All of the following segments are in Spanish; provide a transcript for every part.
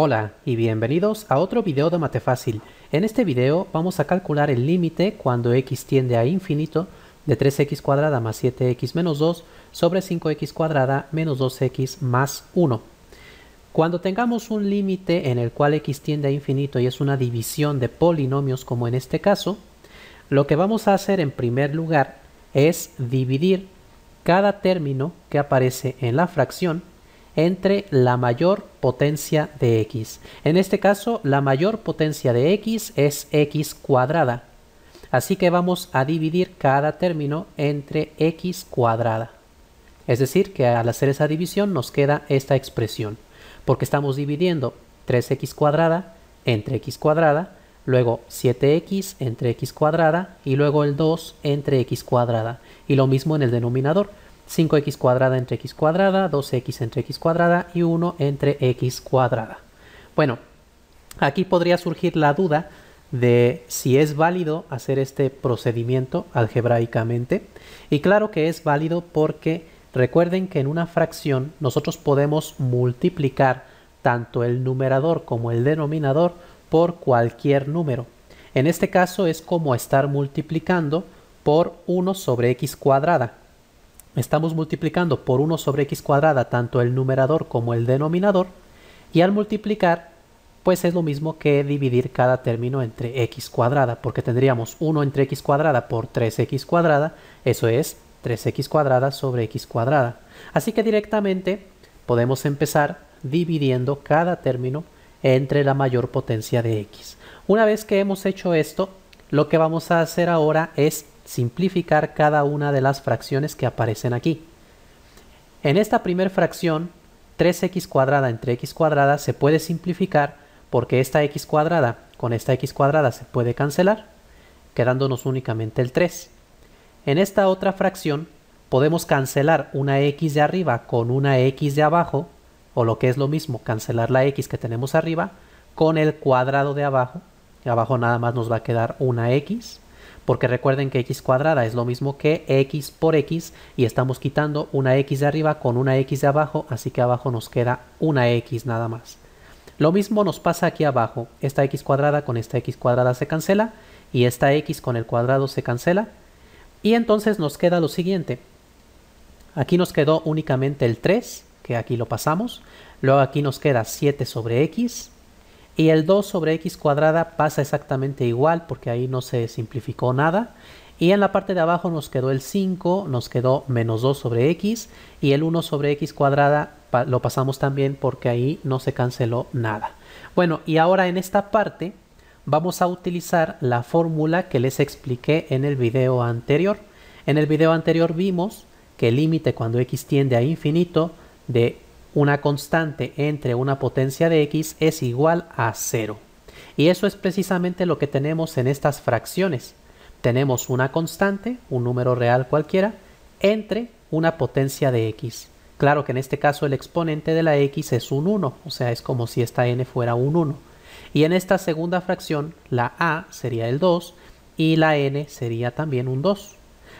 Hola y bienvenidos a otro video de Mate Fácil. En este video vamos a calcular el límite cuando x tiende a infinito de 3x cuadrada más 7x menos 2 sobre 5x cuadrada menos 2x más 1. Cuando tengamos un límite en el cual x tiende a infinito y es una división de polinomios como en este caso, lo que vamos a hacer en primer lugar es dividir cada término que aparece en la fracción entre la mayor potencia de x. En este caso, la mayor potencia de x es x cuadrada. Así que vamos a dividir cada término entre x cuadrada. Es decir, que al hacer esa división nos queda esta expresión, porque estamos dividiendo 3x cuadrada entre x cuadrada, luego 7x entre x cuadrada y luego el 2 entre x cuadrada. Y lo mismo en el denominador, 5x cuadrada entre x cuadrada, 2x entre x cuadrada y 1 entre x cuadrada. Bueno, aquí podría surgir la duda de si es válido hacer este procedimiento algebraicamente. Y claro que es válido porque recuerden que en una fracción nosotros podemos multiplicar tanto el numerador como el denominador por cualquier número. En este caso es como estar multiplicando por 1 sobre x cuadrada estamos multiplicando por 1 sobre x cuadrada tanto el numerador como el denominador, y al multiplicar, pues es lo mismo que dividir cada término entre x cuadrada, porque tendríamos 1 entre x cuadrada por 3x cuadrada, eso es 3x cuadrada sobre x cuadrada. Así que directamente podemos empezar dividiendo cada término entre la mayor potencia de x. Una vez que hemos hecho esto, lo que vamos a hacer ahora es simplificar cada una de las fracciones que aparecen aquí. En esta primera fracción, 3x cuadrada entre x cuadrada se puede simplificar porque esta x cuadrada con esta x cuadrada se puede cancelar, quedándonos únicamente el 3. En esta otra fracción podemos cancelar una x de arriba con una x de abajo, o lo que es lo mismo, cancelar la x que tenemos arriba con el cuadrado de abajo. Y abajo nada más nos va a quedar una x porque recuerden que x cuadrada es lo mismo que x por x y estamos quitando una x de arriba con una x de abajo, así que abajo nos queda una x nada más. Lo mismo nos pasa aquí abajo, esta x cuadrada con esta x cuadrada se cancela y esta x con el cuadrado se cancela y entonces nos queda lo siguiente. Aquí nos quedó únicamente el 3, que aquí lo pasamos, luego aquí nos queda 7 sobre x, y el 2 sobre x cuadrada pasa exactamente igual porque ahí no se simplificó nada. Y en la parte de abajo nos quedó el 5, nos quedó menos 2 sobre x. Y el 1 sobre x cuadrada lo pasamos también porque ahí no se canceló nada. Bueno, y ahora en esta parte vamos a utilizar la fórmula que les expliqué en el video anterior. En el video anterior vimos que el límite cuando x tiende a infinito de una constante entre una potencia de x es igual a 0. Y eso es precisamente lo que tenemos en estas fracciones. Tenemos una constante, un número real cualquiera, entre una potencia de x. Claro que en este caso el exponente de la x es un 1, o sea, es como si esta n fuera un 1. Y en esta segunda fracción, la a sería el 2 y la n sería también un 2.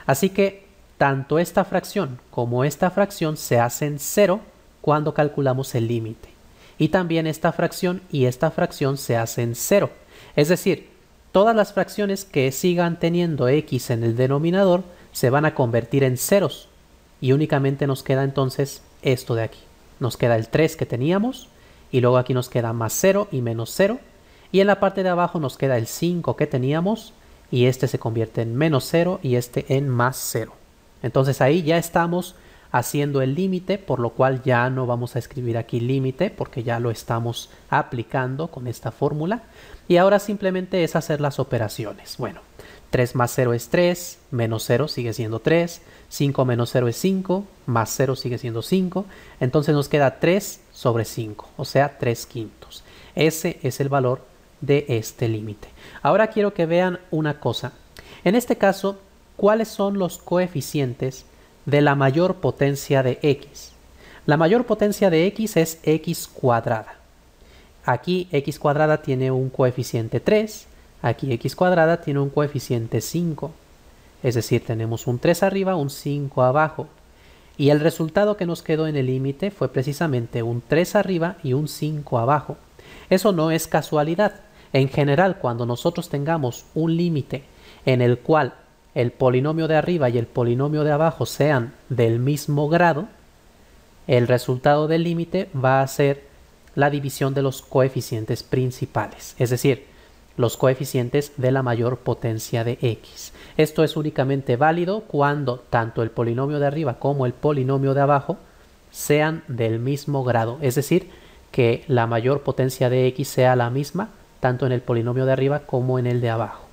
Así que tanto esta fracción como esta fracción se hacen 0 cuando calculamos el límite. Y también esta fracción y esta fracción se hacen cero. Es decir, todas las fracciones que sigan teniendo x en el denominador se van a convertir en ceros. Y únicamente nos queda entonces esto de aquí. Nos queda el 3 que teníamos y luego aquí nos queda más 0 y menos 0. Y en la parte de abajo nos queda el 5 que teníamos y este se convierte en menos 0 y este en más 0. Entonces ahí ya estamos haciendo el límite, por lo cual ya no vamos a escribir aquí límite porque ya lo estamos aplicando con esta fórmula. Y ahora simplemente es hacer las operaciones. Bueno, 3 más 0 es 3, menos 0 sigue siendo 3, 5 menos 0 es 5, más 0 sigue siendo 5, entonces nos queda 3 sobre 5, o sea 3 quintos. Ese es el valor de este límite. Ahora quiero que vean una cosa. En este caso, ¿cuáles son los coeficientes de la mayor potencia de x. La mayor potencia de x es x cuadrada. Aquí x cuadrada tiene un coeficiente 3, aquí x cuadrada tiene un coeficiente 5. Es decir, tenemos un 3 arriba, un 5 abajo. Y el resultado que nos quedó en el límite fue precisamente un 3 arriba y un 5 abajo. Eso no es casualidad. En general, cuando nosotros tengamos un límite en el cual el polinomio de arriba y el polinomio de abajo sean del mismo grado, el resultado del límite va a ser la división de los coeficientes principales, es decir, los coeficientes de la mayor potencia de x. Esto es únicamente válido cuando tanto el polinomio de arriba como el polinomio de abajo sean del mismo grado, es decir, que la mayor potencia de x sea la misma tanto en el polinomio de arriba como en el de abajo.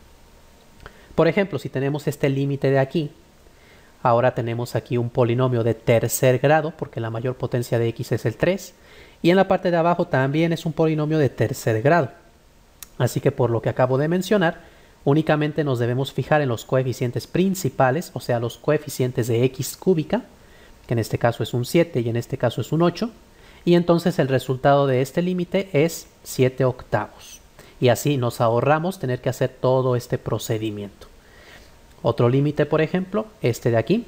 Por ejemplo, si tenemos este límite de aquí, ahora tenemos aquí un polinomio de tercer grado, porque la mayor potencia de x es el 3, y en la parte de abajo también es un polinomio de tercer grado. Así que por lo que acabo de mencionar, únicamente nos debemos fijar en los coeficientes principales, o sea, los coeficientes de x cúbica, que en este caso es un 7 y en este caso es un 8, y entonces el resultado de este límite es 7 octavos y así nos ahorramos tener que hacer todo este procedimiento. Otro límite, por ejemplo, este de aquí.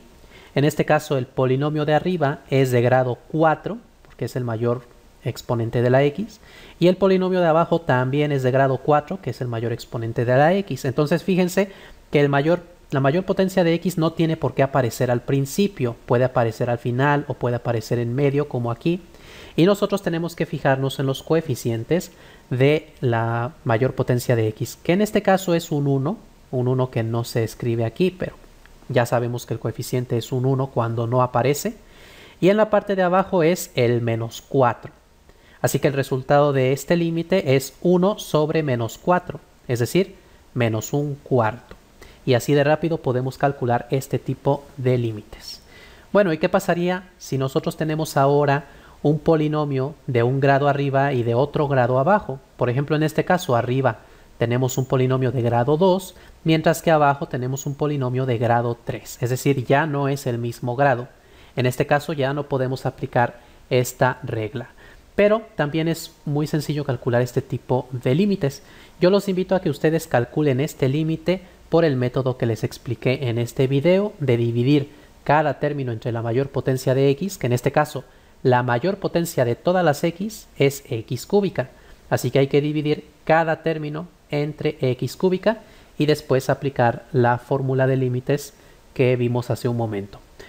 En este caso el polinomio de arriba es de grado 4, porque es el mayor exponente de la x, y el polinomio de abajo también es de grado 4, que es el mayor exponente de la x. Entonces fíjense que el mayor la mayor potencia de x no tiene por qué aparecer al principio, puede aparecer al final o puede aparecer en medio como aquí. Y nosotros tenemos que fijarnos en los coeficientes de la mayor potencia de x, que en este caso es un 1, un 1 que no se escribe aquí, pero ya sabemos que el coeficiente es un 1 cuando no aparece. Y en la parte de abajo es el menos 4. Así que el resultado de este límite es 1 sobre menos 4, es decir, menos un cuarto y así de rápido podemos calcular este tipo de límites. Bueno, ¿y qué pasaría si nosotros tenemos ahora un polinomio de un grado arriba y de otro grado abajo? Por ejemplo, en este caso arriba tenemos un polinomio de grado 2, mientras que abajo tenemos un polinomio de grado 3, es decir, ya no es el mismo grado. En este caso ya no podemos aplicar esta regla. Pero también es muy sencillo calcular este tipo de límites. Yo los invito a que ustedes calculen este límite por el método que les expliqué en este video de dividir cada término entre la mayor potencia de x, que en este caso la mayor potencia de todas las x es x cúbica. Así que hay que dividir cada término entre x cúbica y después aplicar la fórmula de límites que vimos hace un momento.